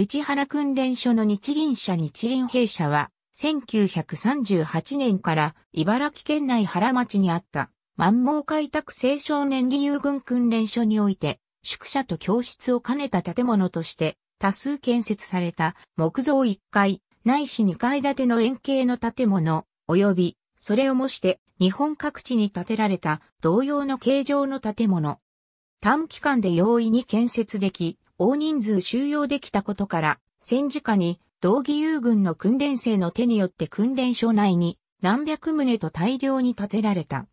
内原訓練所の日銀社日輪兵社は、1938年から茨城県内原町にあった満蒙開拓青少年義勇軍訓練所において、宿舎と教室を兼ねた建物として多数建設された木造1階、内市2階建ての円形の建物、及び、それを模して日本各地に建てられた同様の形状の建物。短期間で容易に建設でき、大人数収容できたことから、戦時下に同義友軍の訓練生の手によって訓練所内に何百棟と大量に建てられた。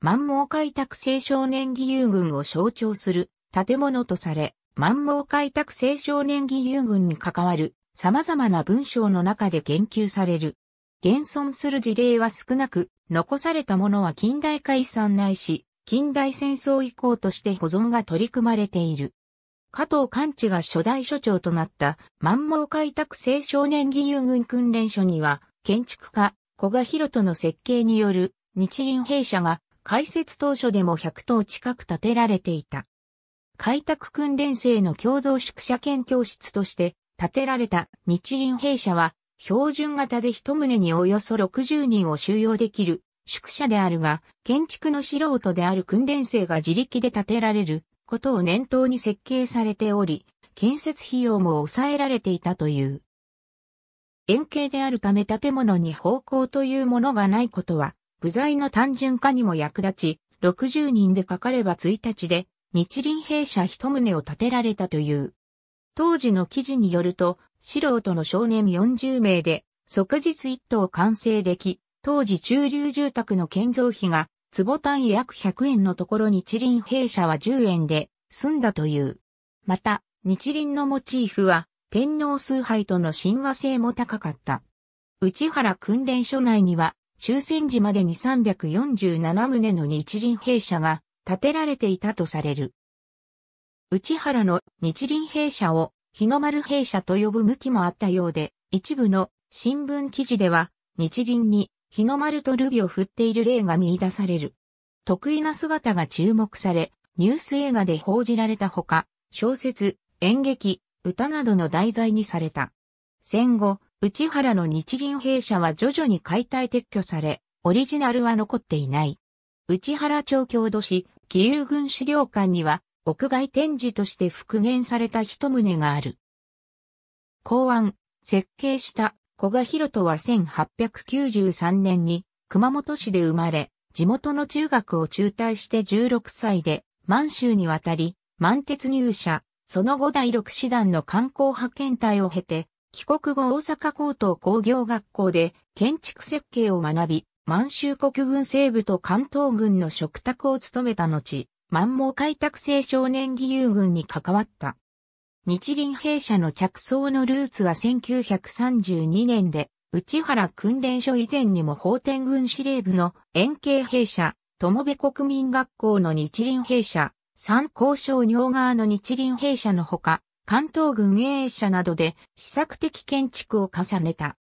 満蒙開拓青少年義勇軍を象徴する建物とされ、満蒙開拓青少年義勇軍に関わる様々な文章の中で言及される。現存する事例は少なく、残されたものは近代解散ないし、近代戦争以降として保存が取り組まれている。加藤寛治が初代所長となった満蒙開拓青少年義勇軍訓練所には、建築家、古賀博人の設計による日輪兵舎が開設当初でも100棟近く建てられていた。開拓訓練生の共同宿舎兼教室として建てられた日輪兵舎は、標準型で一棟におよそ60人を収容できる宿舎であるが、建築の素人である訓練生が自力で建てられることを念頭に設計されており、建設費用も抑えられていたという。円形であるため建物に方向というものがないことは、部材の単純化にも役立ち、60人でかかれば1日で、日輪弊社一棟を建てられたという。当時の記事によると、素人の少年40名で、即日一棟完成でき、当時中流住宅の建造費が坪単約100円のところ日輪弊社は10円で済んだという。また、日輪のモチーフは天皇崇拝との親和性も高かった。内原訓練所内には終戦時までに347棟の日輪弊社が建てられていたとされる。内原の日輪弊社を日の丸弊社と呼ぶ向きもあったようで、一部の新聞記事では日輪に日の丸とルビを振っている例が見出される。得意な姿が注目され、ニュース映画で報じられたほか、小説、演劇、歌などの題材にされた。戦後、内原の日銀弊社は徐々に解体撤去され、オリジナルは残っていない。内原町郷土市、義勇軍資料館には、屋外展示として復元された一棟がある。公案、設計した古賀博人は1893年に熊本市で生まれ、地元の中学を中退して16歳で満州に渡り、満鉄入社、その後第6師団の観光派遣隊を経て、帰国後大阪高等工業学校で建築設計を学び、満州国軍西部と関東軍の嘱託を務めた後、満蒙開拓青少年義勇軍に関わった。日銀弊社の着想のルーツは1932年で、内原訓練所以前にも法天軍司令部の円形弊社、友部国民学校の日輪弊社、三高商業側の日輪弊社のほか、関東軍営社などで試作的建築を重ねた。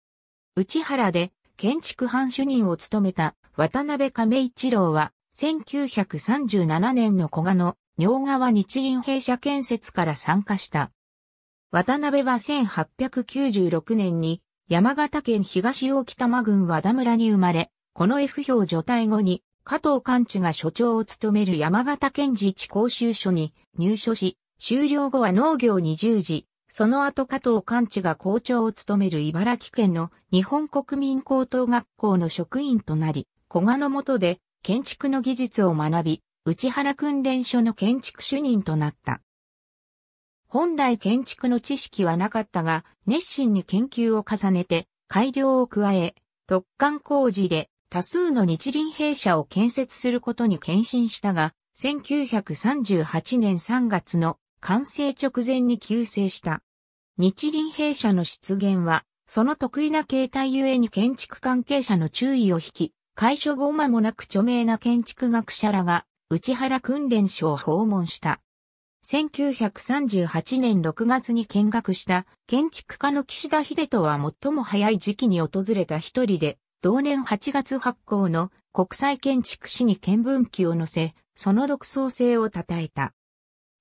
内原で建築班主任を務めた渡辺亀一郎は1937年の古賀の尿川日輪弊社建設から参加した。渡辺は1896年に山形県東大北郡和田村に生まれ、この F 票除隊後に加藤勘地が所長を務める山形県自治講習所に入所し、終了後は農業に従事、その後加藤勘地が校長を務める茨城県の日本国民高等学校の職員となり、古賀の下で建築の技術を学び、内原訓練所の建築主任となった。本来建築の知識はなかったが、熱心に研究を重ねて、改良を加え、突貫工事で多数の日輪兵舎を建設することに献身したが、1938年3月の完成直前に急成した。日輪兵舎の出現は、その得意な形態ゆえに建築関係者の注意を引き、解消後間もなく著名な建築学者らが内原訓練所を訪問した。1938年6月に見学した建築家の岸田秀人は最も早い時期に訪れた一人で、同年8月発行の国際建築史に見聞記を載せ、その独創性を称えた。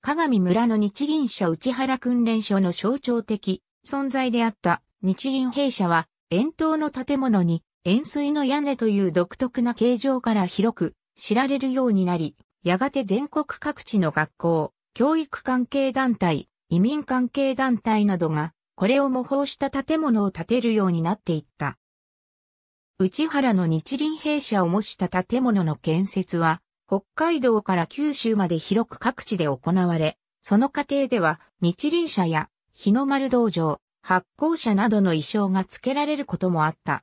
鏡村の日輪社内原訓練所の象徴的存在であった日輪兵舎は、円筒の建物に円錐の屋根という独特な形状から広く知られるようになり、やがて全国各地の学校、教育関係団体、移民関係団体などが、これを模倣した建物を建てるようになっていった。内原の日輪弊社を模した建物の建設は、北海道から九州まで広く各地で行われ、その過程では日輪社や日の丸道場、発行者などの衣装が付けられることもあった。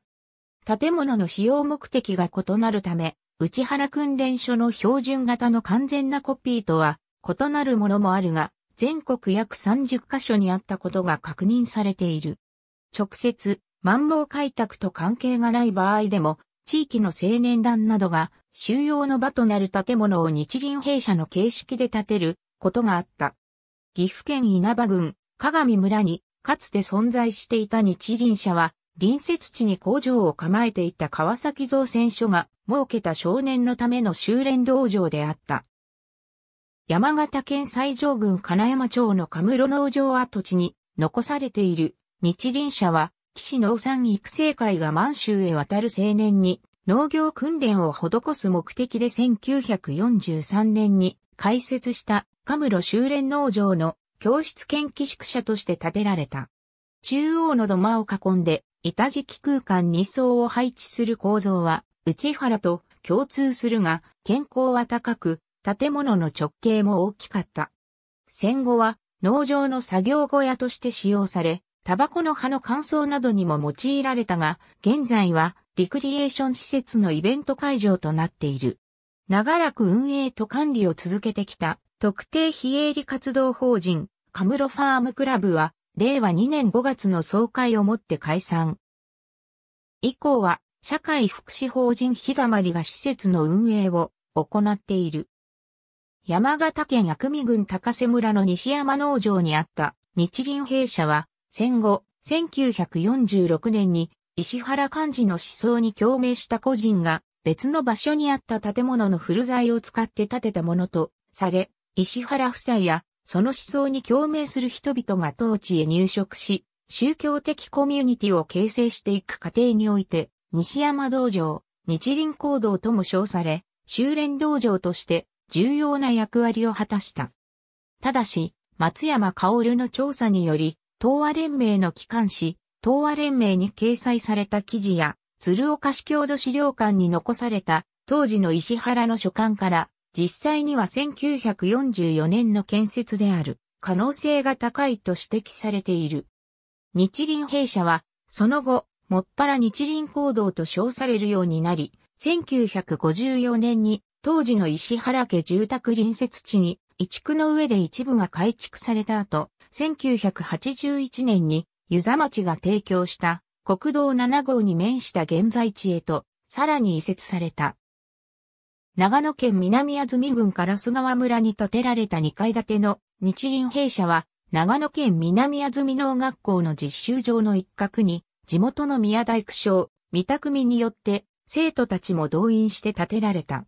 建物の使用目的が異なるため、内原訓練所の標準型の完全なコピーとは異なるものもあるが、全国約30カ所にあったことが確認されている。直接、万蒙開拓と関係がない場合でも、地域の青年団などが収容の場となる建物を日輪兵舎の形式で建てることがあった。岐阜県稲葉郡、鏡村にかつて存在していた日輪社は隣接地に工場を構えていた川崎造船所が設けた少年のための修練道場であった。山形県西条郡金山町のカムロ農場跡地に残されている日輪社は、岸農産育成会が満州へ渡る青年に農業訓練を施す目的で1943年に開設したカムロ修練農場の教室兼寄宿舎として建てられた。中央の土間を囲んで、板敷空間2層を配置する構造は、内原と共通するが、健康は高く、建物の直径も大きかった。戦後は農場の作業小屋として使用され、タバコの葉の乾燥などにも用いられたが、現在はリクリエーション施設のイベント会場となっている。長らく運営と管理を続けてきた特定非営利活動法人カムロファームクラブは令和2年5月の総会をもって解散。以降は社会福祉法人日だまりが施設の運営を行っている。山形県薬味郡高瀬村の西山農場にあった日林弊社は戦後1946年に石原幹事の思想に共鳴した個人が別の場所にあった建物の古材を使って建てたものとされ、石原夫妻やその思想に共鳴する人々が当地へ入植し、宗教的コミュニティを形成していく過程において、西山道場、日輪行動とも称され、修練道場として重要な役割を果たした。ただし、松山薫の調査により、東亜連盟の機関誌、東亜連盟に掲載された記事や、鶴岡市郷土資料館に残された、当時の石原の書簡から、実際には1944年の建設である、可能性が高いと指摘されている。日輪弊社は、その後、もっぱら日輪行動と称されるようになり、1954年に当時の石原家住宅隣接地に移築の上で一部が改築された後、1981年に湯沢町が提供した国道7号に面した現在地へとさらに移設された。長野県南安住郡から菅川村に建てられた2階建ての日輪弊社は長野県南安住農学校の実習場の一角に地元の宮大工商、三田組によって、生徒たちも動員して建てられた。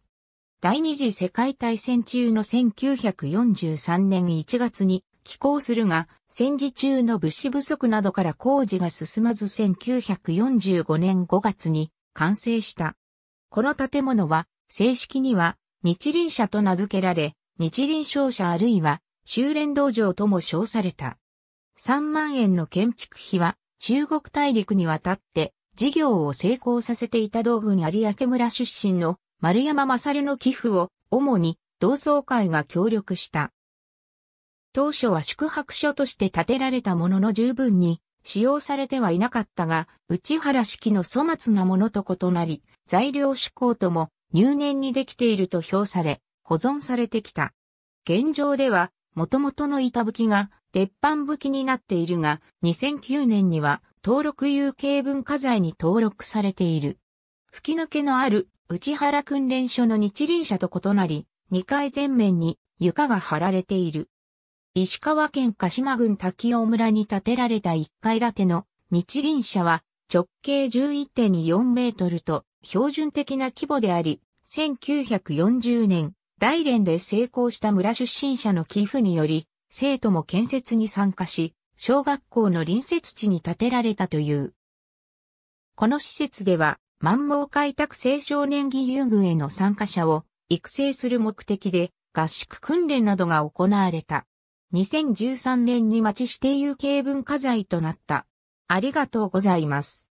第二次世界大戦中の1943年1月に寄港するが、戦時中の物資不足などから工事が進まず1945年5月に完成した。この建物は、正式には日輪社と名付けられ、日輪商社あるいは修練道場とも称された。3万円の建築費は中国大陸に渡って事業を成功させていた同軍有明村出身の丸山勝の寄付を主に同窓会が協力した。当初は宿泊所として建てられたものの十分に使用されてはいなかったが、内原式の粗末なものと異なり、材料志向とも入念にできていると評され、保存されてきた。現状では、元々の板吹きが鉄板武器になっているが、2009年には登録有形文化財に登録されている。吹き抜けのある内原訓練所の日輪車と異なり、2階前面に床が張られている。石川県鹿島郡滝尾村に建てられた1階建ての日輪車は直径11.4メートルと標準的な規模であり、1940年、大連で成功した村出身者の寄付により、生徒も建設に参加し、小学校の隣接地に建てられたという。この施設では、満蒙開拓青少年義勇軍への参加者を育成する目的で合宿訓練などが行われた。2013年に町指定有形文化財となった。ありがとうございます。